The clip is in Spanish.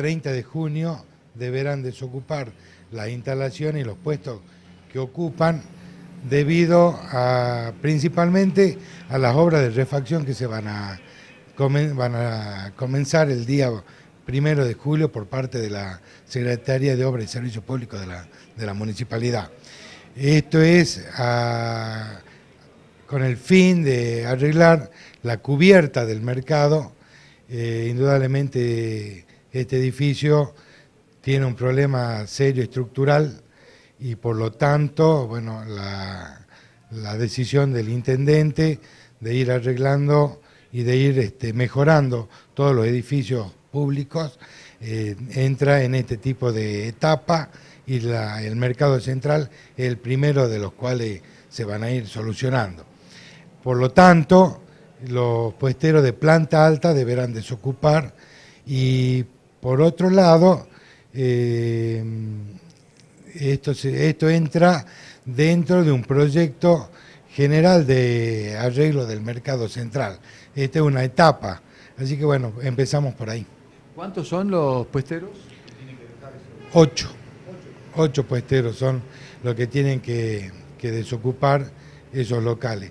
30 de junio deberán desocupar las instalaciones y los puestos que ocupan debido a, principalmente a las obras de refacción que se van a, comenzar el día primero de julio por parte de la Secretaría de Obras y Servicios Públicos de la, Municipalidad. Esto es con el fin de arreglar la cubierta del mercado, eh, indudablemente este edificio tiene un problema serio estructural y por lo tanto, bueno, la, decisión del intendente de ir arreglando y de ir este, mejorando todos los edificios públicos eh, entra en este tipo de etapa y el mercado central es el primero de los cuales se van a ir solucionando. Por lo tanto, los puesteros de planta alta deberán desocupar y por otro lado, eh, esto, entra dentro de un proyecto general de arreglo del mercado central. Esta es una etapa, así que bueno, empezamos por ahí. ¿Cuántos son los puesteros? Ocho. Ocho puesteros son los que tienen que desocupar esos locales.